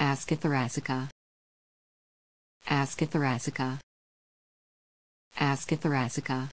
Aska thoracica. Aska thoracica. Aska thoracica.